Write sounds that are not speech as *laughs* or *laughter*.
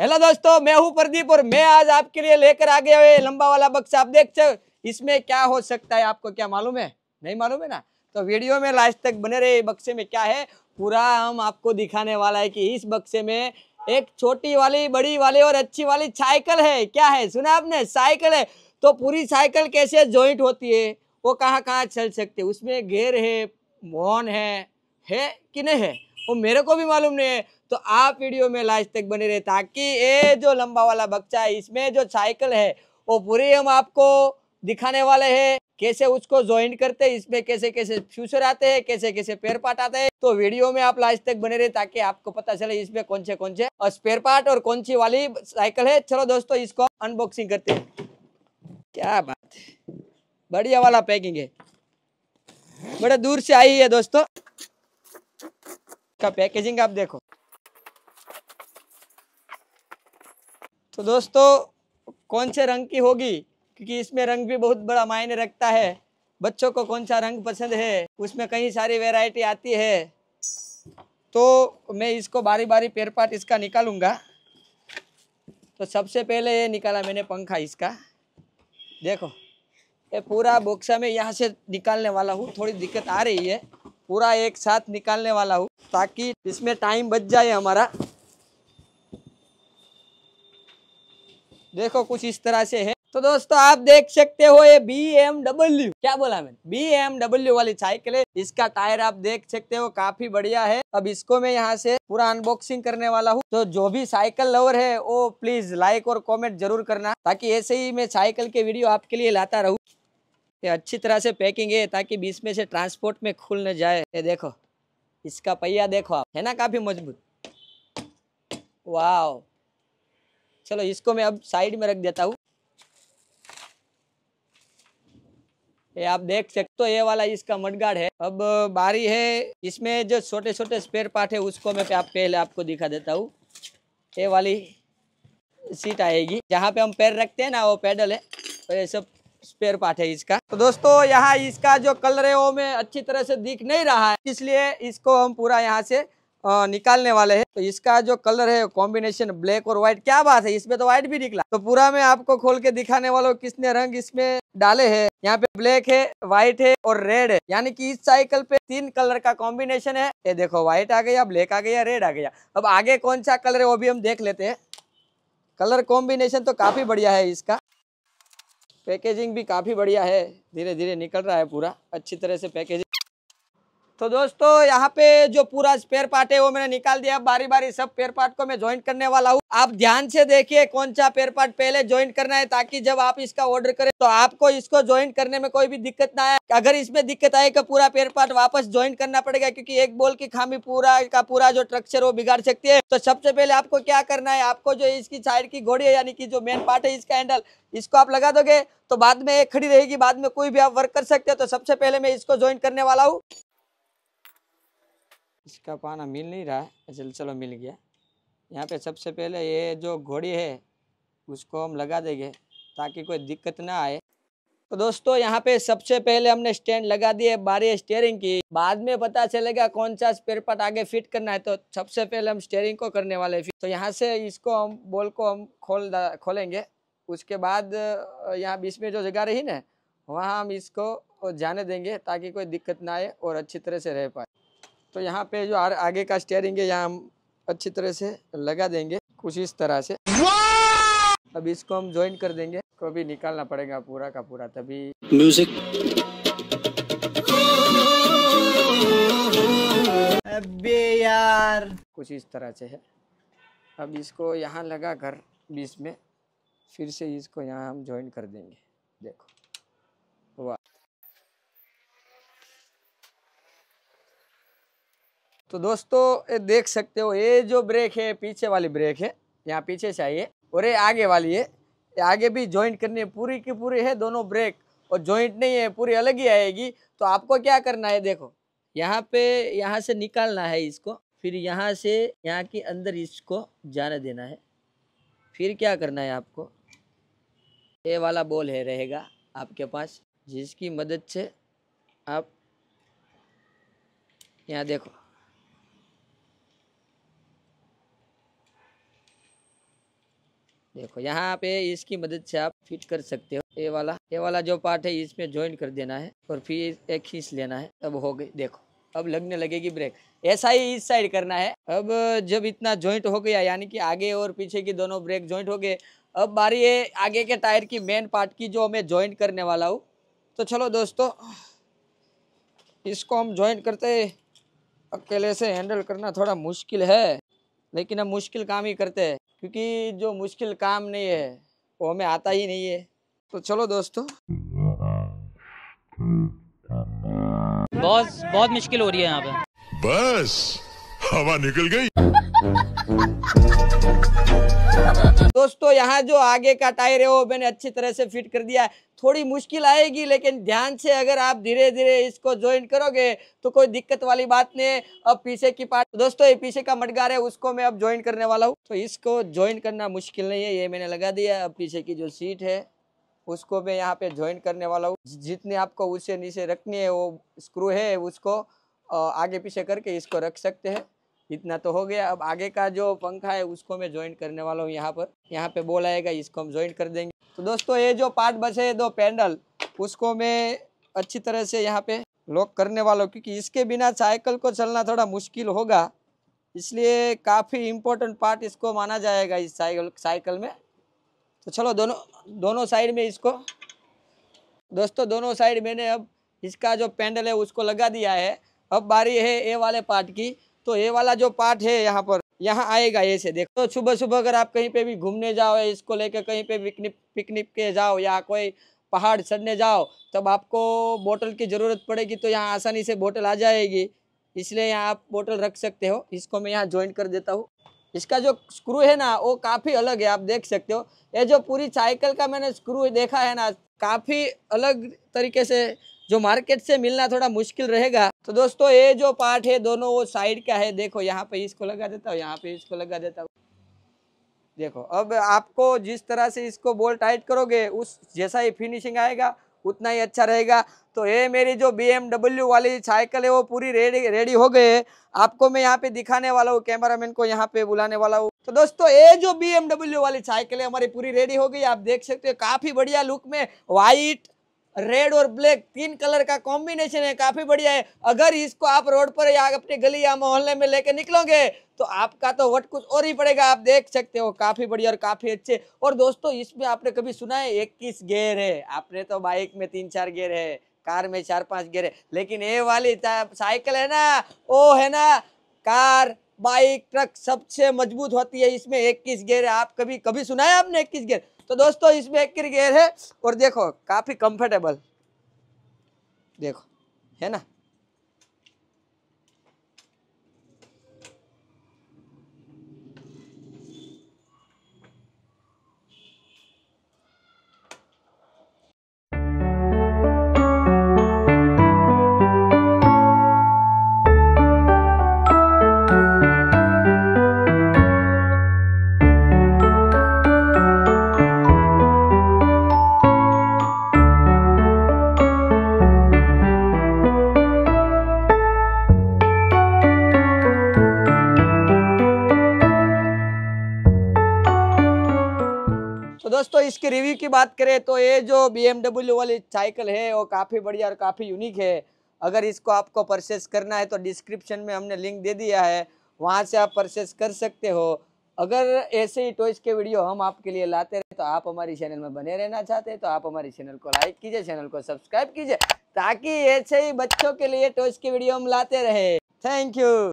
hello दोस्तों मैं हूं प्रदीप और मैं आज आपके लिए लेकर आ गया हुए लंबा वाला बक्सा आप देख सक इसमें क्या हो सकता है आपको क्या मालूम है नहीं मालूम है ना तो वीडियो में लास्ट तक बने रहे बक्से में क्या है पूरा हम आपको दिखाने वाला है कि इस बक्से में एक छोटी वाली बड़ी वाली और अच्छी वाली साइकिल है क्या है सुना आपने साइकिल है तो पूरी साइकिल कैसे ज्वाइंट होती है वो कहाँ कहाँ चल सकती है उसमें घेर है मोहन है है कि नहीं है वो मेरे को भी मालूम नहीं है तो आप वीडियो में लास्ट तक बने रहे ताकि ये जो लंबा वाला बच्चा है इसमें जो साइकिल है वो पूरी हम आपको दिखाने वाले हैं कैसे उसको ज्वाइन करते हैं इसमें कैसे कैसे फ्यूचर आते हैं कैसे कैसे पेयर पार्ट आते हैं तो वीडियो में आप लास्ट तक बने रहे ताकि आपको पता चले इसमें कौन से कौन से और स्पेयर पार्ट और कौन सी वाली साइकिल है चलो दोस्तों इसको अनबॉक्सिंग करते हैं क्या बात है बढ़िया वाला पैकिंग है बड़े दूर से आई है दोस्तों का पैकेजिंग आप देखो तो दोस्तों कौन से रंग की होगी क्योंकि इसमें रंग भी बहुत बड़ा मायने रखता है बच्चों को कौन सा रंग पसंद है उसमें कई सारी वैरायटी आती है तो मैं इसको बारी बारी पेड़ पाट इसका निकालूंगा तो सबसे पहले ये निकाला मैंने पंखा इसका देखो ये पूरा बोक्सा में यहाँ से निकालने वाला हूँ थोड़ी दिक्कत आ रही है पूरा एक साथ निकालने वाला हूँ ताकि इसमें टाइम बच जाए हमारा देखो कुछ इस तरह से है तो दोस्तों आप देख सकते हो ये बी एम डब्ल्यू क्या बोला मैंने बी एम डब्ल्यू वाली साइकिल है इसका टायर आप देख सकते हो काफी बढ़िया है अब इसको मैं यहाँ से पूरा अनबॉक्सिंग करने वाला हूँ तो जो भी साइकिल लवर है वो प्लीज लाइक और कमेंट जरूर करना ताकि ऐसे ही मैं साइकिल के वीडियो आपके लिए लाता रहूँ ये अच्छी तरह से पैकिंग है ताकि बीच में से ट्रांसपोर्ट में खुल न जाए ये देखो इसका पहिया देखो आप है ना काफ़ी मजबूत वाह चलो इसको मैं अब साइड में रख देता हूँ ये आप देख सकते हो ये वाला इसका मडगाड़ है अब बारी है इसमें जो छोटे छोटे स्पेयर पार्ट है उसको मैं आप पहले आपको दिखा देता हूँ ये वाली सीट आएगी जहाँ पे हम पैर रखते हैं ना वो पैडल है और ये सब स्पेयर पार्ट है इसका तो दोस्तों यहाँ इसका जो कलर है वो में अच्छी तरह से दिख नहीं रहा है इसलिए इसको हम पूरा यहाँ से निकालने वाले हैं तो इसका जो कलर है कॉम्बिनेशन ब्लैक और व्हाइट क्या बात है इसमें तो व्हाइट भी निकला तो पूरा मैं आपको खोल के दिखाने वाला हूँ किसने रंग इसमें डाले हैं यहाँ पे ब्लैक है व्हाइट है और रेड है यानी कि इस साइकिल पे तीन कलर का कॉम्बिनेशन है ये देखो व्हाइट आ गया ब्लैक आ गया रेड आ गया अब आगे कौन सा कलर है वो भी हम देख लेते हैं कलर कॉम्बिनेशन तो काफी बढ़िया है इसका पैकेजिंग भी काफ़ी बढ़िया है धीरे धीरे निकल रहा है पूरा अच्छी तरह से पैकेजिंग तो दोस्तों यहाँ पे जो पूरा स्पेयर पार्ट है वो मैंने निकाल दिया बारी बारी सब पेयर पार्ट को मैं ज्वाइंट करने वाला हूँ आप ध्यान से देखिए कौन सा पेयर पार्ट पहले ज्वाइंट करना है ताकि जब आप इसका ऑर्डर करें तो आपको इसको ज्वाइंट करने में कोई भी दिक्कत ना आए अगर इसमें दिक्कत आए तो पूरा पेयर पार्ट वापस ज्वाइंट करना पड़ेगा क्योंकि एक बोल की खामी पूरा का पूरा जो स्ट्रक्चर वो बिगाड़ सकती है तो सबसे पहले आपको क्या करना है आपको जो इसकी साइड की घोड़ी है यानी कि जो मेन पार्ट है इसका हैंडल इसको आप लगा दोगे तो बाद में एक खड़ी रहेगी बाद में कोई भी आप वर्क कर सकते हो तो सबसे पहले मैं इसको ज्वाइन करने वाला हूँ इसका पाना मिल नहीं रहा है चल चलो मिल गया यहाँ पे सबसे पहले ये जो घोड़ी है उसको हम लगा देंगे ताकि कोई दिक्कत ना आए तो दोस्तों यहाँ पे सबसे पहले हमने स्टैंड लगा दिए बारी स्टेयरिंग की बाद में पता चलेगा कौन सा स्पेयर पार्ट आगे फिट करना है तो सबसे पहले हम स्टेयरिंग को करने वाले फिर तो यहाँ से इसको हम बॉल को हम खोल खोलेंगे उसके बाद यहाँ बीच में जो जगह रही ना वहाँ हम इसको जाने देंगे ताकि कोई दिक्कत ना आए और अच्छी तरह से रह पाए तो यहाँ पे जो आगे का स्टेयरिंग है यहाँ हम अच्छी तरह से लगा देंगे कुछ इस तरह से अब इसको हम ज्वाइन कर देंगे को भी निकालना पड़ेगा पूरा का पूरा तभी म्यूजिक अबे यार कुछ इस तरह से है अब इसको यहाँ लगा कर बीच में फिर से इसको यहाँ हम ज्वाइन कर देंगे देखो वाह तो दोस्तों ये देख सकते हो ये जो ब्रेक है पीछे वाली ब्रेक है यहाँ पीछे से आई है और ये आगे वाली है ये आगे भी जॉइंट करनी है पूरी की पूरी है दोनों ब्रेक और जॉइंट नहीं है पूरी अलग ही आएगी तो आपको क्या करना है देखो यहाँ पे यहाँ से निकालना है इसको फिर यहाँ से यहाँ के अंदर इसको जाने देना है फिर क्या करना है आपको ये वाला बॉल है रहेगा आपके पास जिसकी मदद से आप यहाँ देखो देखो यहाँ पे इसकी मदद से आप फिट कर सकते हो ये वाला ये वाला जो पार्ट है इसमें ज्वाइन कर देना है और फिर एक खींच लेना है अब हो गई देखो अब लगने लगेगी ब्रेक ऐसा ही इस साइड करना है अब जब इतना ज्वाइंट हो गया यानी कि आगे और पीछे की दोनों ब्रेक ज्वाइंट हो गए अब बारी है आगे के टायर की मेन पार्ट की जो मैं ज्वाइंट करने वाला हूँ तो चलो दोस्तों इसको हम ज्वाइंट करते अकेले से हैंडल करना थोड़ा मुश्किल है लेकिन हम मुश्किल काम ही करते हैं क्योंकि जो मुश्किल काम नहीं है वो हमें आता ही नहीं है तो चलो दोस्तों बहुत बहुत मुश्किल हो रही है यहाँ पे बस हवा निकल गई *laughs* दोस्तों यहाँ जो आगे का टायर है वो मैंने अच्छी तरह से फिट कर दिया है थोड़ी मुश्किल आएगी लेकिन ध्यान से अगर आप धीरे धीरे इसको ज्वाइन करोगे तो कोई दिक्कत वाली बात नहीं है अब पीछे की पार्ट दोस्तों ये पीछे का मटगार है उसको मैं अब ज्वाइन करने वाला हूँ तो इसको ज्वाइन करना मुश्किल नहीं है ये मैंने लगा दिया अब पीछे की जो सीट है उसको मैं यहाँ पे ज्वाइन करने वाला हूँ जितने आपको उसे नीचे रखनी है वो स्क्रू है उसको आगे पीछे करके इसको रख सकते हैं इतना तो हो गया अब आगे का जो पंखा है उसको मैं ज्वाइंट करने वाला हूँ यहाँ पर यहाँ पे बोल आएगा इसको हम ज्वाइंट कर देंगे तो दोस्तों ये जो पार्ट बचे दो पैंडल उसको मैं अच्छी तरह से यहाँ पे लॉक करने वाला हूँ क्योंकि इसके बिना साइकिल को चलना थोड़ा मुश्किल होगा इसलिए काफ़ी इम्पोर्टेंट पार्ट इसको माना जाएगा इस साइकिल साइकिल में तो चलो दोनों दोनों साइड में इसको दोस्तों दोनों साइड मैंने अब इसका जो पैंडल है उसको लगा दिया है अब बारी है ए वाले पार्ट की तो ये वाला जो पार्ट है यहाँ पर यहाँ आएगा ये से देखो तो सुबह सुबह अगर आप कहीं पे भी घूमने जाओ या इसको लेकर कहीं पे पिकनिक पिकनिक के जाओ या कोई पहाड़ चढ़ने जाओ तब आपको बोतल की ज़रूरत पड़ेगी तो यहाँ आसानी से बोतल आ जाएगी इसलिए यहाँ आप बोतल रख सकते हो इसको मैं यहाँ ज्वाइंट कर देता हूँ इसका जो स्क्रू है ना वो काफ़ी अलग है आप देख सकते हो ये जो पूरी साइकिल का मैंने स्क्रू देखा है ना काफ़ी अलग तरीके से जो मार्केट से मिलना थोड़ा मुश्किल रहेगा तो दोस्तों ये जो पार्ट है दोनों वो साइड का है देखो यहाँ पे इसको लगा देता हूँ यहाँ पे इसको लगा देता हूँ देखो अब आपको जिस तरह से इसको बोल टाइट करोगे उस जैसा ही फिनिशिंग आएगा उतना ही अच्छा रहेगा तो ये मेरी जो बी वाली साइकिल है वो पूरी रेडी रेडी हो गए आपको मैं यहाँ पे दिखाने वाला हूँ कैमरामैन को यहाँ पे बुलाने वाला हूँ तो दोस्तों ये जो बी वाली साइकिल है हमारी पूरी रेडी हो गई आप देख सकते हो काफ़ी बढ़िया लुक में व्हाइट रेड और ब्लैक तीन कलर का कॉम्बिनेशन है काफी बढ़िया है अगर इसको आप रोड पर या अपने गली या मोहल्ले में लेके निकलोगे तो आपका तो वट कुछ और ही पड़ेगा आप देख सकते हो काफी बढ़िया और काफी अच्छे और दोस्तों इसमें आपने कभी सुना है इक्कीस गेयर है आपने तो बाइक में तीन चार गेयर है कार में चार पांच गेयर है लेकिन ये वाली साइकिल है ना वो है ना कार बाइक ट्रक सबसे मजबूत होती है इसमें इक्कीस गेयर है आप कभी कभी सुना है आपने इक्कीस गेयर तो दोस्तों इसमें एक गेयर है और देखो काफ़ी कंफर्टेबल देखो है ना दोस्तों इसके रिव्यू की बात करें तो ये जो बी वाली साइकिल है वो काफ़ी बढ़िया और काफ़ी यूनिक है अगर इसको आपको परचेस करना है तो डिस्क्रिप्शन में हमने लिंक दे दिया है वहाँ से आप परचेस कर सकते हो अगर ऐसे ही टॉयज के वीडियो हम आपके लिए लाते रहे तो आप हमारी चैनल में बने रहना चाहते हैं तो आप हमारे चैनल को लाइक कीजिए चैनल को सब्सक्राइब कीजिए ताकि ऐसे ही बच्चों के लिए टॉयज के वीडियो हम लाते रहे थैंक यू